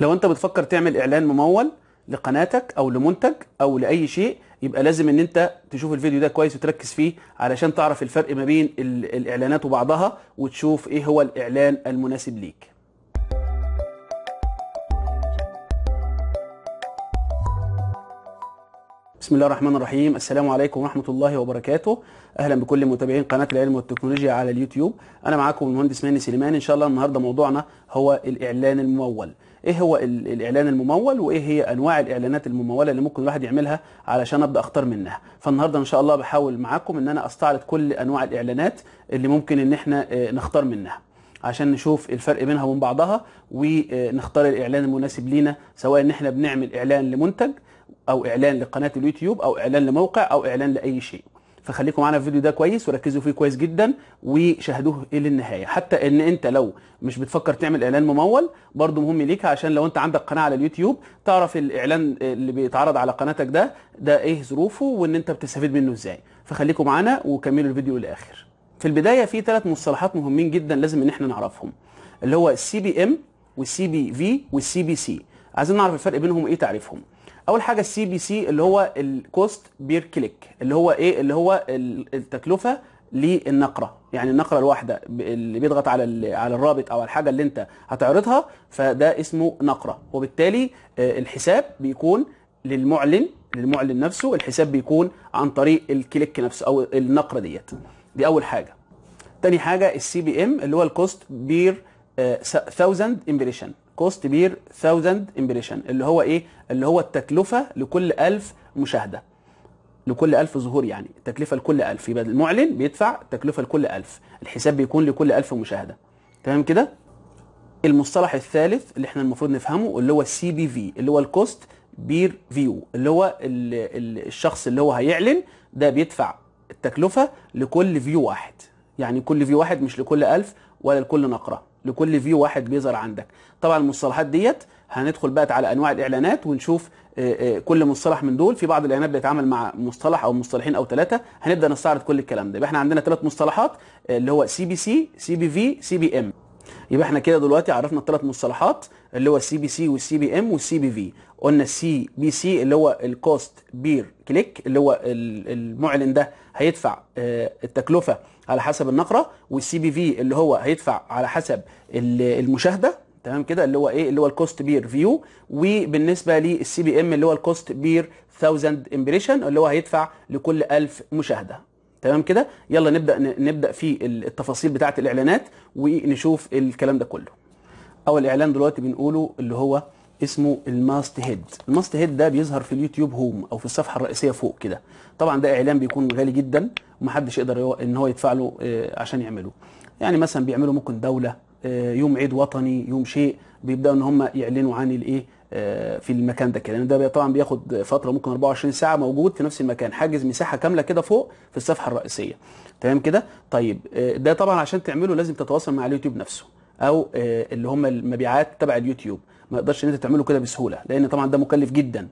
لو انت بتفكر تعمل اعلان ممول لقناتك او لمنتج او لاي شيء يبقى لازم ان انت تشوف الفيديو ده كويس وتركز فيه علشان تعرف الفرق ما بين الاعلانات وبعضها وتشوف ايه هو الاعلان المناسب ليك بسم الله الرحمن الرحيم السلام عليكم ورحمة الله وبركاته أهلا بكل متابعين قناة العلم والتكنولوجيا على اليوتيوب أنا معاكم المهندس ماني سليمان إن شاء الله النهاردة موضوعنا هو الإعلان الممول ايه هو الاعلان الممول وايه هي انواع الاعلانات المموله اللي ممكن الواحد يعملها علشان ابدا اختار منها فالنهارده ان شاء الله بحاول معاكم ان انا استعرض كل انواع الاعلانات اللي ممكن ان احنا آه، نختار منها عشان نشوف الفرق بينها وبين بعضها ونختار آه، الاعلان المناسب لينا سواء ان احنا بنعمل اعلان لمنتج او اعلان لقناه اليوتيوب او اعلان لموقع او اعلان لاي شيء فخليكم معانا في الفيديو ده كويس وركزوا فيه كويس جدا وشاهدوه الى النهايه حتى ان انت لو مش بتفكر تعمل اعلان ممول برضو مهم ليك عشان لو انت عندك قناه على اليوتيوب تعرف الاعلان اللي بيتعرض على قناتك ده ده ايه ظروفه وان انت بتستفيد منه ازاي فخليكم معانا وكملوا الفيديو للاخر في البدايه في ثلاث مصطلحات مهمين جدا لازم ان احنا نعرفهم اللي هو السي بي ام والسي بي في والسي بي سي عايزين نعرف الفرق بينهم ايه تعريفهم اول حاجه السي بي سي اللي هو الكوست بير كليك اللي هو ايه اللي هو التكلفه للنقره يعني النقره الواحده اللي بيضغط على على الرابط او على الحاجه اللي انت هتعرضها فده اسمه نقره وبالتالي آه، الحساب بيكون للمعلن للمعلن نفسه الحساب بيكون عن طريق الكليك نفسه او النقره ديت دي اول حاجه تاني حاجه السي بي ام اللي هو الكوست بير 1000 امبريشن كوست بير 1000 امبريشن اللي هو ايه اللي هو التكلفه لكل 1000 مشاهده لكل 1000 ظهور يعني التكلفه لكل 1000 يبقى المعلن بيدفع تكلفه لكل 1000 الحساب بيكون لكل 1000 مشاهده تمام كده المصطلح الثالث اللي احنا المفروض نفهمه اللي هو السي بي في اللي هو الكوست بير فيو اللي هو الشخص اللي هو هيعلن ده بيدفع التكلفه لكل فيو واحد يعني كل فيو واحد مش لكل 1000 ولا لكل نقره لكل فيو واحد بيظهر عندك طبعا المصطلحات ديت هندخل بقى على انواع الاعلانات ونشوف آه، آه، كل مصطلح من دول في بعض الاعلانات بيتعامل مع مصطلح او مصطلحين او ثلاثه هنبدا نستعرض كل الكلام ده يبقى احنا عندنا ثلاث مصطلحات آه، اللي هو سي بي سي سي بي في سي بي ام يبقى احنا كده دلوقتي عرفنا الثلاث مصطلحات اللي هو السي بي سي والسي بي ام والسي بي في قلنا السي بي سي اللي هو الكوست بير كليك اللي هو المعلن ده هيدفع آه، التكلفه على حسب النقره والسي بي في اللي هو هيدفع على حسب المشاهده تمام كده اللي هو ايه اللي هو الكوست بير فيو وبالنسبه للسي بي ام اللي هو الكوست بير 1000 امبريشن اللي هو هيدفع لكل 1000 مشاهده تمام كده يلا نبدا نبدا في التفاصيل بتاعه الاعلانات ونشوف الكلام ده كله اول اعلان دلوقتي بنقوله اللي هو اسمه الماست هيد الماست هيد ده بيظهر في اليوتيوب هوم او في الصفحه الرئيسيه فوق كده طبعا ده اعلان بيكون غالي جدا ومحدش يقدر ان هو يدفع له آه، عشان يعمله يعني مثلا بيعملوا ممكن دوله آه، يوم عيد وطني يوم شيء بيبداوا ان هم يعلنوا عن الايه آه، في المكان ده كده لان ده طبعا بياخد فتره ممكن 24 ساعه موجود في نفس المكان حاجز مساحه كامله كده فوق في الصفحه الرئيسيه تمام كده طيب آه، ده طبعا عشان تعمله لازم تتواصل مع اليوتيوب نفسه او آه، اللي هم المبيعات تبع اليوتيوب ما يقدرش ان انت تعمله كده بسهوله لان طبعا ده مكلف جدا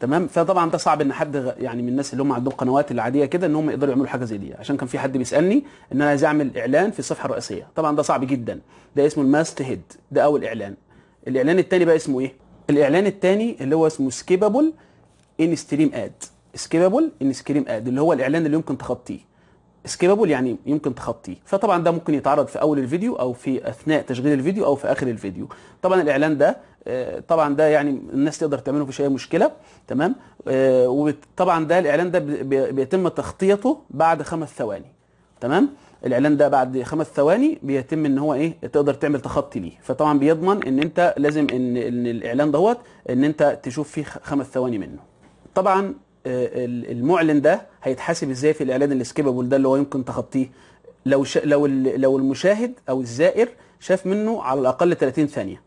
تمام فطبعا ده صعب ان حد يعني من الناس اللي هم عندهم قنوات العاديه كده ان هم يقدروا يعملوا حاجه زي دي عشان كان في حد بيسالني ان انا عايز اعمل اعلان في الصفحه الرئيسيه طبعا ده صعب جدا ده اسمه الماست هيد ده اول اعلان الاعلان الثاني بقى اسمه ايه الاعلان الثاني اللي هو اسمه سكيبابل ان ستريم اد سكيبابل ان ستريم اد اللي هو الاعلان اللي يمكن تخطيه سكيبابل يعني يمكن تخطيه فطبعا ده ممكن يتعرض في اول الفيديو او في اثناء تشغيل الفيديو او في اخر الفيديو طبعا الاعلان ده آه، طبعا ده يعني الناس تقدر تعمله في اي مشكله تمام آه، وطبعا ده الاعلان ده بيتم تغطيته بعد خمس ثواني تمام الاعلان ده بعد خمس ثواني بيتم ان هو ايه تقدر تعمل تخطي ليه فطبعا بيضمن ان انت لازم ان, إن الاعلان دوت ان انت تشوف فيه خمس ثواني منه طبعا آه، المعلن ده هيتحاسب ازاي في الاعلان السكيبابل ده اللي هو يمكن تخطيه لو ش... لو ال... لو المشاهد او الزائر شاف منه على الاقل 30 ثانيه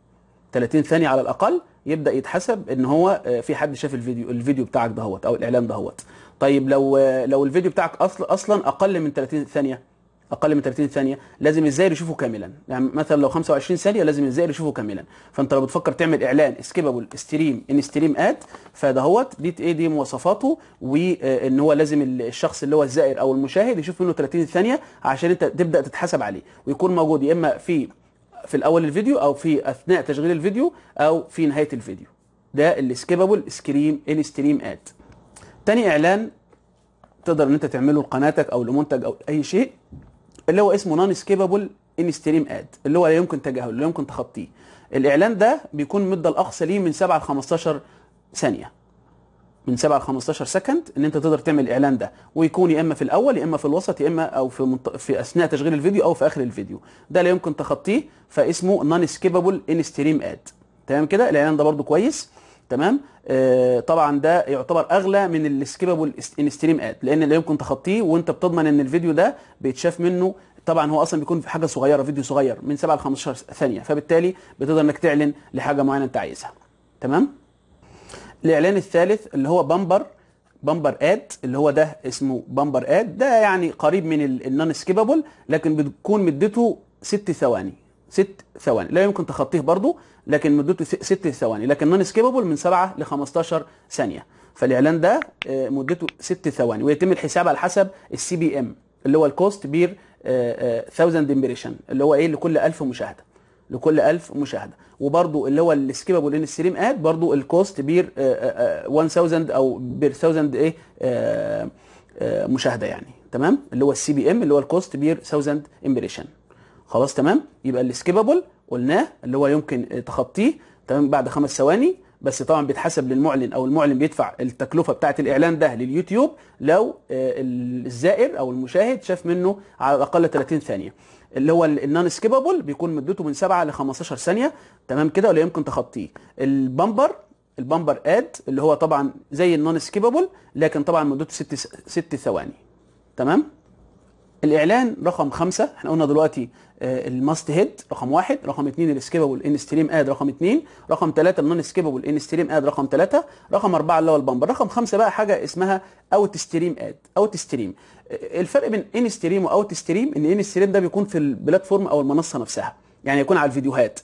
30 ثانيه على الاقل يبدا يتحسب ان هو آه، في حد شاف الفيديو الفيديو بتاعك دهوت او الاعلان دهوت طيب لو آه، لو الفيديو بتاعك اصلا اصلا اقل من 30 ثانيه اقل من 30 ثانيه لازم الزائر يشوفه كاملا يعني مثلا لو 25 ثانيه لازم الزائر يشوفه كاملا فانت لو بتفكر تعمل اعلان سكيبابل ستريم ان ستريم اد فدهوت دي ايه دي مواصفاته وان هو لازم الشخص اللي هو الزائر او المشاهد يشوف منه 30 ثانيه عشان انت تبدا تتحاسب عليه ويكون موجود يا اما في في الاول الفيديو او في اثناء تشغيل الفيديو او في نهايه الفيديو ده السكيبابل سكريم ان ستريم اد تاني اعلان تقدر ان انت تعمله لقناتك او لمنتج او اي شيء اللي هو اسمه نون سكيبابل ان ستريم اد اللي هو لا يمكن تجاهله لا يمكن تخطيه الاعلان ده بيكون المده الاقصى ليه من 7 ل 15 ثانيه من 7 ل 15 سكند ان انت تقدر تعمل الاعلان ده ويكون يا اما في الاول يا اما في الوسط يا اما او في منط... في اثناء تشغيل الفيديو او في اخر الفيديو ده لا يمكن تخطيه فاسمه نون سكيبابل ان ستريم اد تمام كده الاعلان ده برده كويس تمام آه طبعا ده يعتبر اغلى من السكيبابل ان ستريم اد لان لا يمكن تخطيه وانت بتضمن ان الفيديو ده بيتشاف منه طبعا هو اصلا بيكون في حاجه صغيره فيديو صغير من 7 ل 15 ثانيه فبالتالي بتقدر انك تعلن لحاجه معينه انت عايزها تمام الاعلان الثالث اللي هو بامبر بامبر اد اللي هو ده اسمه بامبر اد ده يعني قريب من النون سكيبابل لكن بتكون مدته ست ثواني ست ثواني لا يمكن تخطيه برضو لكن مدته ست ثواني لكن نون سكيبابل من 7 ل 15 ثانيه فالاعلان ده آه، مدته ست ثواني ويتم الحساب على حسب السي بي ام اللي هو الكوست بير 1000 امبريشن اللي هو ايه لكل 1000 مشاهده لكل 1000 مشاهده وبرضو اللي هو السكيبابل ان ستريم اد برضو الكوست بير 1000 او بير 1000 ايه آه، آه، مشاهده يعني تمام اللي هو السي بي ام اللي هو الكوست بير 1000 امبريشن خلاص تمام يبقى السكيبابل قلناه اللي هو يمكن تخطيه تمام بعد خمس ثواني بس طبعا بيتحسب للمعلن او المعلن بيدفع التكلفه بتاعه الاعلان ده لليوتيوب لو آه، الزائر او المشاهد شاف منه على الاقل 30 ثانيه اللي هو النون سكيبابل بيكون مدته من 7 ل 15 ثانيه تمام كده ولا يمكن تخطيه البامبر البامبر اد اللي هو طبعا زي النون سكيبابل لكن طبعا مدته 6 6 ثواني تمام الاعلان رقم خمسة احنا قلنا دلوقتي آه، الماست هيد رقم واحد رقم اثنين الاسكيبابل ان ستريم اد رقم اثنين رقم ثلاثة النون اسكيبابل ان ستريم اد رقم ثلاثة رقم اربعة اللي هو البامبر رقم خمسة بقى حاجة اسمها اوت ستريم اد اوت ستريم الفرق بين ان ستريم واوت ستريم ان ان ستريم ده بيكون في البلاتفورم او المنصة نفسها يعني يكون على الفيديوهات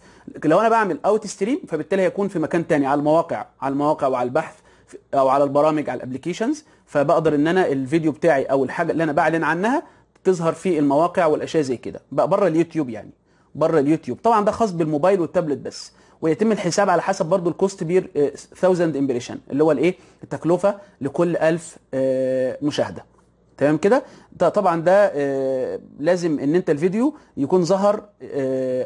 لو انا بعمل اوت ستريم فبالتالي هيكون في مكان تاني على المواقع على المواقع وعلى البحث او على البرامج على الابلكيشنز فبقدر ان انا الفيديو بتاعي او الحاجه اللي انا بعلن عنها تظهر في المواقع والاشياء زي كده بقى بره اليوتيوب يعني بره اليوتيوب طبعا ده خاص بالموبايل والتابلت بس ويتم الحساب على حسب برضو الكوست بير 1000 آه، امبريشن اللي هو الايه التكلفه لكل 1000 آه، مشاهده تمام كده ده طبعا ده آه، لازم ان انت الفيديو يكون ظهر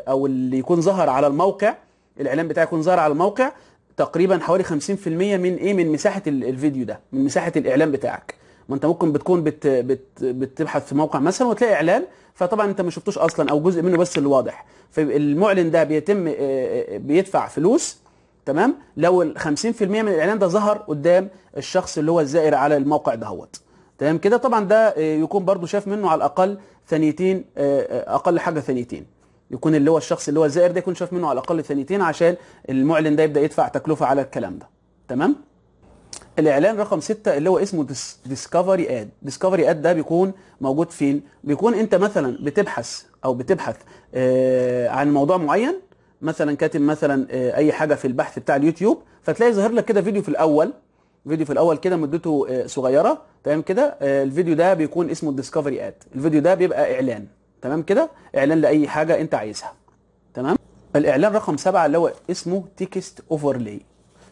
او اللي يكون ظهر على الموقع الاعلان بتاعك يكون ظهر على الموقع تقريبا حوالي 50% من ايه من مساحه الفيديو ده من مساحه الاعلان بتاعك ما انت ممكن بتكون بت بت بتبحث في موقع مثلا وتلاقي اعلان فطبعا انت ما شفتوش اصلا او جزء منه بس اللي واضح فالمعلن ده بيتم آه، آه، بيدفع فلوس تمام لو ال 50% من الاعلان ده ظهر قدام الشخص اللي هو الزائر على الموقع دهوت تمام كده طبعا ده آه، يكون برضو شاف منه على الاقل ثانيتين اقل حاجه ثانيتين يكون اللي هو الشخص اللي هو الزائر ده يكون شاف منه على الاقل ثانيتين عشان المعلن ده يبدا يدفع تكلفه على الكلام ده تمام الاعلان رقم ستة اللي هو اسمه ديسكفري اد ديسكفري اد ده بيكون موجود فين بيكون انت مثلا بتبحث او بتبحث آه عن موضوع معين مثلا كاتب مثلا آه اي حاجه في البحث بتاع اليوتيوب فتلاقي ظاهر لك كده فيديو في الاول فيديو في الاول كده مدته آه صغيره تمام كده آه الفيديو ده بيكون اسمه ديسكفري اد الفيديو ده بيبقى اعلان تمام كده اعلان لاي حاجه انت عايزها تمام الاعلان رقم سبعة اللي هو اسمه تيكست اوفرلاي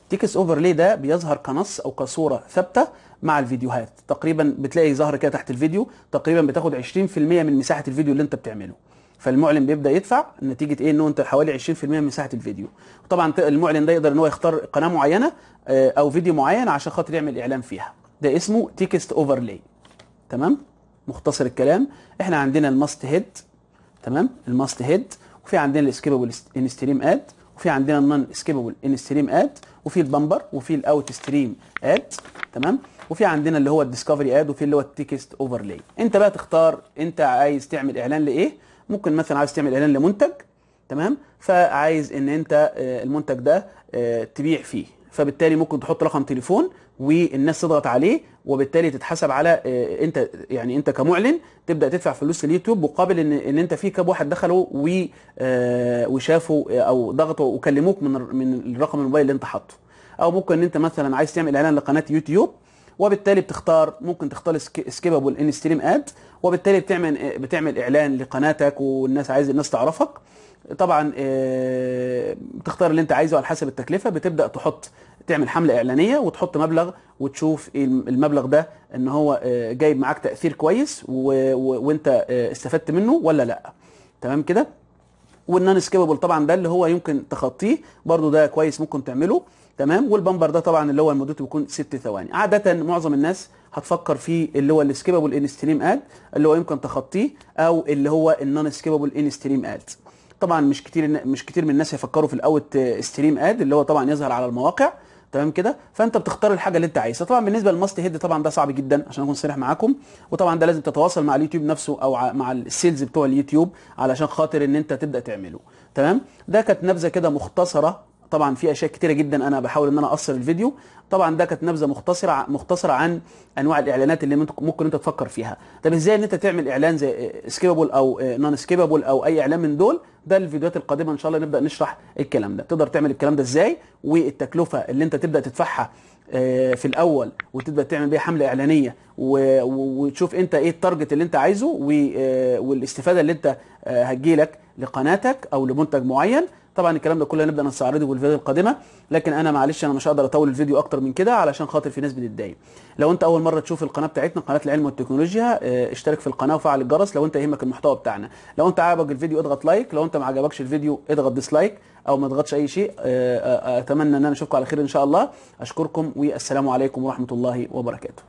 تيكس اوفرلي ده بيظهر كنص او كصوره ثابته مع الفيديوهات تقريبا بتلاقي ظهر كده تحت الفيديو تقريبا بتاخد 20% من مساحه الفيديو اللي انت بتعمله فالمعلن بيبدا يدفع نتيجه ايه انه انت حوالي 20% من مساحه الفيديو طبعا المعلن ده يقدر ان هو يختار قناه معينه آه، او فيديو معين عشان خاطر يعمل اعلان فيها ده اسمه تيكست اوفرلاي تمام مختصر الكلام احنا عندنا الماست هيد تمام الماست هيد وفي عندنا الاسكيبل انستريم اد وفي عندنا النون سكيبل ان ستريم اد وفي البامبر وفي الاوت ستريم اد تمام وفي عندنا اللي هو الديسكفري اد وفي اللي هو التكست اوفرلاي انت بقى تختار انت عايز تعمل اعلان لايه ممكن مثلا عايز تعمل اعلان لمنتج تمام فعايز ان انت آه، المنتج ده آه، تبيع فيه فبالتالي ممكن تحط رقم تليفون والناس تضغط عليه وبالتالي تتحسب على آه، انت يعني انت كمعلن تبدا تدفع فلوس اليوتيوب مقابل ان ان انت في كام واحد دخلوا و آه، وشافوا آه، او ضغطوا وكلموك من من الرقم الموبايل اللي انت حاطه او ممكن ان انت مثلا عايز تعمل اعلان لقناه يوتيوب وبالتالي بتختار ممكن تختار سكيبابل ان ستريم اد وبالتالي بتعمل بتعمل اعلان لقناتك والناس عايز الناس تعرفك طبعا آه، بتختار اللي انت عايزه على حسب التكلفه بتبدا تحط تعمل حمله اعلانيه وتحط مبلغ وتشوف المبلغ ده ان هو آه، جايب معاك تاثير كويس وانت آه، استفدت منه ولا لا تمام كده والنون سكيبابل طبعا ده اللي هو يمكن تخطيه برضو ده كويس ممكن تعمله تمام والبامبر ده طبعا اللي هو مدته بيكون ست ثواني عاده معظم الناس هتفكر في اللي هو ان ستريم اد اللي هو يمكن تخطيه او اللي هو النون ان ستريم اد طبعا مش كتير مش كتير من الناس هيفكروا في الاوت ستريم اد اللي هو طبعا يظهر على المواقع تمام كده فانت بتختار الحاجه اللي انت عايزها طبعا بالنسبه للماست هيد طبعا ده صعب جدا عشان اكون صريح معاكم وطبعا ده لازم تتواصل مع اليوتيوب نفسه او مع السيلز بتوع اليوتيوب علشان خاطر ان انت تبدا تعمله تمام ده كانت نبذه كده مختصره طبعا في اشياء كتيره جدا انا بحاول ان انا اقصر الفيديو طبعا ده كانت نبذه مختصره مختصره عن انواع الاعلانات اللي ممكن انت تفكر فيها طب ازاي ان انت تعمل اعلان زي سكيبابل آه، او نون آه، سكيبابل او اي اعلان من دول ده الفيديوهات القادمه ان شاء الله نبدا نشرح الكلام ده تقدر تعمل الكلام ده ازاي والتكلفه اللي انت تبدا تدفعها آه، في الاول وتبدا تعمل بيها حمله اعلانيه وتشوف انت ايه التارجت اللي انت عايزه والاستفاده اللي انت هتجيلك لقناتك او لمنتج معين طبعا الكلام ده كله هنبدا نستعرضه الفيديو القادمه لكن انا معلش انا مش هقدر اطول الفيديو اكتر من كده علشان خاطر في ناس بتتضايق لو انت اول مره تشوف القناه بتاعتنا قناه العلم والتكنولوجيا آه، اشترك في القناه وفعل الجرس لو انت يهمك المحتوى بتاعنا لو انت عجبك الفيديو اضغط لايك لو انت ما عجبكش الفيديو اضغط ديسلايك او ما تضغطش اي شيء آه، آه، اتمنى ان انا اشوفكم على خير ان شاء الله اشكركم والسلام عليكم ورحمه الله وبركاته